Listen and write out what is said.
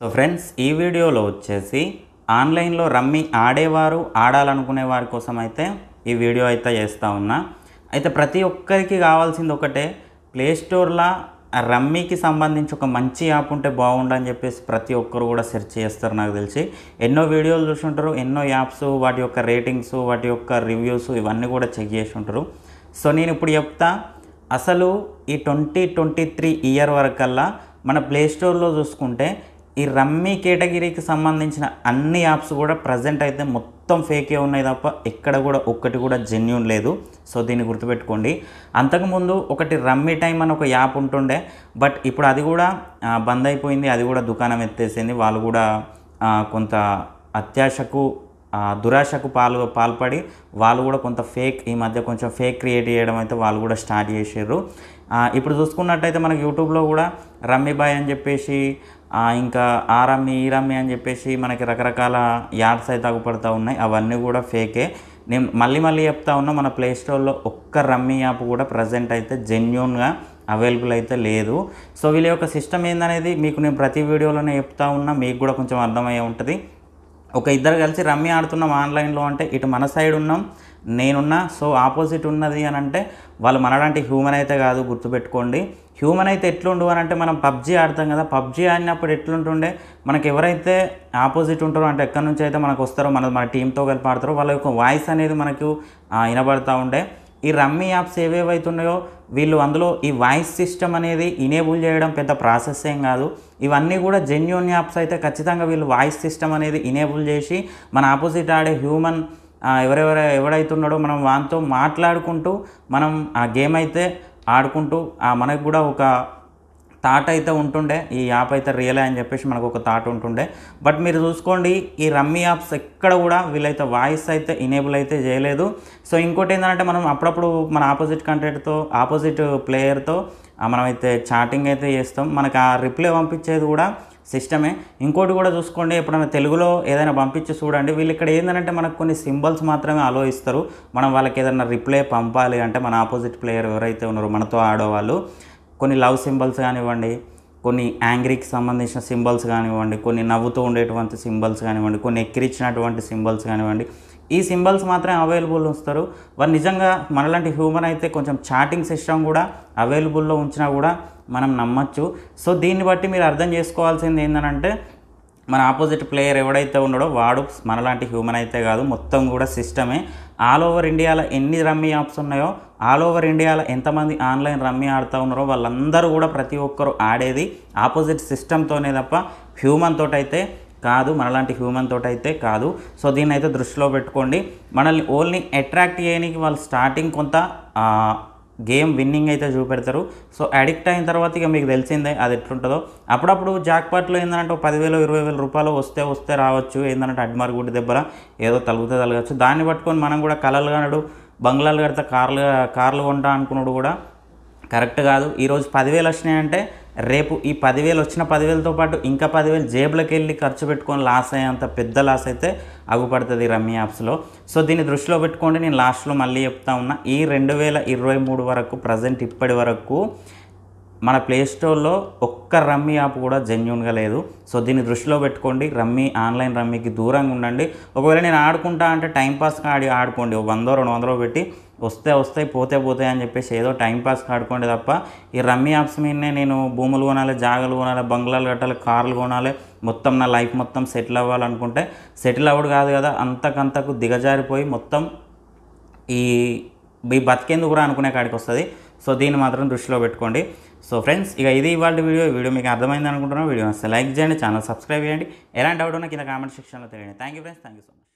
so friends ఈ వీడియోలో వచ్చేసి ఆన్లైన్లో రమ్మి ఆడేవారు ఆడాలనుకునే వారి కోసం అయితే ఈ వీడియో అయితే చేస్తూ ఉన్నా అయితే ప్రతి ఒక్కరికి కావాల్సింది ఒకటే ప్లే స్టోర్లో రమ్మీకి సంబంధించి ఒక మంచి యాప్ ఉంటే బాగుండని చెప్పేసి ప్రతి ఒక్కరు కూడా సెర్చ్ చేస్తారు నాకు తెలిసి ఎన్నో వీడియోలు చూసుంటారు ఎన్నో యాప్స్ వాటి యొక్క రేటింగ్స్ వాటి యొక్క రివ్యూస్ ఇవన్నీ కూడా చెక్ చేసి ఉంటారు సో నేను ఇప్పుడు చెప్తా అసలు ఈ ట్వంటీ ట్వంటీ త్రీ ఇయర్ వరకల్లా మన ప్లేస్టోర్లో చూసుకుంటే ఈ రమ్మీ కేటగిరీకి సంబంధించిన అన్ని యాప్స్ కూడా ప్రజెంట్ అయితే మొత్తం ఫేకే ఉన్నాయి తప్ప ఎక్కడ కూడా ఒక్కటి కూడా జెన్యున్ లేదు సో దీన్ని గుర్తుపెట్టుకోండి అంతకుముందు ఒకటి రమ్మీ టైం అని ఒక యాప్ ఉంటుండే బట్ ఇప్పుడు అది కూడా బంద్ అయిపోయింది అది కూడా దుకాణం ఎత్తేసింది వాళ్ళు కూడా కొంత అత్యాశకు దురాశకు పాలు పాల్పడి వాళ్ళు కూడా కొంత ఫేక్ ఈ మధ్య కొంచెం ఫేక్ క్రియేట్ చేయడం అయితే వాళ్ళు కూడా స్టార్ట్ చేసారు ఇప్పుడు చూసుకున్నట్టయితే మనకు యూట్యూబ్లో కూడా రమ్మీ బాయ్ అని చెప్పేసి ఇంకా ఆ ఈరమ్మి ఈ అని చెప్పేసి మనకి రకరకాల యాడ్స్ అయితే అగుపడతా ఉన్నాయి అవన్నీ కూడా ఫేకే నేను మళ్ళీ మళ్ళీ చెప్తా ఉన్నా మన ప్లే స్టోర్లో ఒక్క రమ్మీ యాప్ కూడా ప్రజెంట్ అయితే జెన్యున్గా అవైలబుల్ అయితే లేదు సో వీళ్ళ యొక్క సిస్టమ్ ఏందనేది మీకు నేను ప్రతి వీడియోలోనే చెప్తా ఉన్నా మీకు కూడా కొంచెం అర్థమయ్యే ఉంటుంది ఒక ఇద్దరు కలిసి రమ్మీ ఆడుతున్నాం ఆన్లైన్లో అంటే ఇటు మన సైడ్ ఉన్నాం నేనున్నా సో ఆపోజిట్ ఉన్నది అని అంటే వాళ్ళు మనలాంటి హ్యూమన్ అయితే కాదు గుర్తుపెట్టుకోండి హ్యూమన్ అయితే ఎట్లుండు అని అంటే మనం పబ్జి ఆడతాం కదా పబ్జి ఆడినప్పుడు ఎట్లుంటుండే మనకు ఎవరైతే ఆపోజిట్ ఉంటారో అంటే ఎక్కడి నుంచి అయితే మనకు వస్తారో మన మన టీంతో కలిపి ఆడతారో వాళ్ళ యొక్క వాయిస్ అనేది మనకు వినబడతా ఉండే ఈ రమ్మీ యాప్స్ ఏవేవైతున్నాయో వీళ్ళు అందులో ఈ వాయిస్ సిస్టమ్ అనేది ఇనేబుల్ చేయడం పెద్ద ప్రాసెస్ ఏం కాదు ఇవన్నీ కూడా జెన్యున్ యాప్స్ అయితే ఖచ్చితంగా వీళ్ళు వాయిస్ సిస్టమ్ అనేది ఇనేబుల్ చేసి మన ఆపోజిట్ ఆడే హ్యూమన్ ఎవరెవర ఎవడైతున్నాడో మనం వానితో మాట్లాడుకుంటూ మనం ఆ గేమ్ అయితే ఆడుకుంటూ మనకు కూడా ఒక థాట్ అయితే ఉంటుండే ఈ యాప్ అయితే రియలే అని చెప్పేసి మనకు ఒక థాట్ ఉంటుండే బట్ మీరు చూసుకోండి ఈ రమ్మీ యాప్స్ ఎక్కడ కూడా వీళ్ళైతే వాయిస్ అయితే ఇనేబుల్ అయితే చేయలేదు సో ఇంకోటి ఏంటంటే మనం అప్పుడప్పుడు మన ఆపోజిట్ కంటెంట్తో ఆపోజిట్ ప్లేయర్తో మనమైతే చాటింగ్ అయితే చేస్తాం మనకు ఆ రిప్లై పంపించేది కూడా సిస్టమే ఇంకోటి కూడా చూసుకోండి ఎప్పుడైనా తెలుగులో ఏదైనా పంపించి చూడండి వీళ్ళు ఇక్కడ ఏంటంటే మనకు కొన్ని సింబల్స్ మాత్రమే అలో ఇస్తారు మనం వాళ్ళకి ఏదైనా రిప్లై పంపాలి అంటే మన ఆపోజిట్ ప్లేయర్ ఎవరైతే ఉన్నారో మనతో ఆడేవాళ్ళు కొన్ని లవ్ సింబల్స్ కానివ్వండి కొన్ని యాంగ్రీకి సంబంధించిన సింబల్స్ కానివ్వండి కొన్ని నవ్వుతూ ఉండేటువంటి సింబల్స్ కానివ్వండి కొన్ని ఎక్కిరించినటువంటి సింబల్స్ కానివ్వండి ఈ సింబల్స్ మాత్రమే అవైలబుల్ ఉంచుతారు వారు నిజంగా మనలాంటి హ్యూమన్ అయితే కొంచెం చాటింగ్ సిస్టమ్ కూడా అవైలబుల్లో ఉంచినా కూడా మనం నమ్మచ్చు సో దీన్ని బట్టి మీరు అర్థం చేసుకోవాల్సింది ఏంటంటే మన ఆపోజిట్ ప్లేయర్ ఎవడైతే ఉన్నాడో వాడు మనలాంటి హ్యూమన్ అయితే కాదు మొత్తం కూడా సిస్టమే ఆల్ ఓవర్ ఇండియాలో ఎన్ని రమ్మీ యాప్స్ ఉన్నాయో ఆల్ ఓవర్ ఇండియాలో ఎంతమంది ఆన్లైన్ రమ్మీ ఆడుతూ ఉన్నారో వాళ్ళందరూ కూడా ప్రతి ఒక్కరు ఆడేది ఆపోజిట్ సిస్టమ్తోనే తప్ప హ్యూమన్ అయితే కాదు మనలాంటి హ్యూమన్ తోటి అయితే కాదు సో దీన్ని అయితే దృష్టిలో పెట్టుకోండి మనల్ని ఓన్లీ అట్రాక్ట్ చేయడానికి వాళ్ళు స్టార్టింగ్ కొంత గేమ్ విన్నింగ్ అయితే చూపెడతారు సో అడిక్ట్ అయిన తర్వాత ఇక మీకు తెలిసిందే అది ఎట్లుంటుందో అప్పుడప్పుడు జాక్పాట్లో ఏంటంటే పదివేలు ఇరవై వేల రూపాయలు వస్తే వస్తే రావచ్చు ఏంటంటే అడ్మార్ గుడి దెబ్బల ఏదో తలుగుతే తలగచ్చు దాన్ని పట్టుకొని మనం కూడా కలలు కానడు బంగ్లాలు కడితే కార్లు కార్లు కొంటా అనుకున్నాడు కూడా కరెక్ట్ కాదు ఈరోజు పదివేలు వచ్చినాయంటే రేపు ఈ పదివేలు వచ్చిన పదివేలతో పాటు ఇంకా పదివేలు జేబులకు వెళ్ళి ఖర్చు పెట్టుకొని లాస్ అయ్యేంత పెద్ద లాస్ అయితే అగుపడుతుంది రమ్మి యాప్స్లో సో దీన్ని దృష్టిలో పెట్టుకోండి నేను లాస్ట్లో మళ్ళీ చెప్తా ఉన్నా ఈ రెండు వేల ఇరవై మూడు వరకు ప్రజెంట్ ఇప్పటి వరకు మన ప్లే స్టోర్లో ఒక్క రమ్మీ యాప్ కూడా జెన్యున్గా లేదు సో దీన్ని దృష్టిలో పెట్టుకోండి రమ్మీ ఆన్లైన్ రమ్మీకి దూరంగా ఉండండి ఒకవేళ నేను ఆడుకుంటా అంటే టైంపాస్గా ఆడి ఆడుకోండి వందో రెండు వందలో పెట్టి వస్తే వస్తాయి పోతే పోతాయి అని చెప్పేసి ఏదో టైంపాస్ ఆడుకోండి తప్ప ఈ రమ్మీ యాప్స్ మీదనే నేను భూములు కొనాలి జాగలు కొనాలి బంగ్లాలు కట్టాలి కార్లు కొనాలి మొత్తం నా లైఫ్ మొత్తం సెటిల్ అవ్వాలనుకుంటే సెటిల్ అవ్వడు కాదు కదా అంతకంతకు దిగజారిపోయి మొత్తం ఈ ఈ బతికేందుకు కూడా అనుకునే కాడికి వస్తుంది సో దీన్ని మాత్రం దృష్టిలో పెట్టుకోండి సో ఫ్రెండ్స్ ఇక ఇది ఇవాళ వీడియో వీడియో మీకు అర్థమైంది అనుకుంటున్నాను వీడియో లైక్ చేయండి ఛానల్ సబ్స్క్రైబ్ చేయండి ఎలాంటి డౌట్ ఉన్నా కింద కామెంట్ సెక్షన్లో తెలియండి thank you friends thank you so much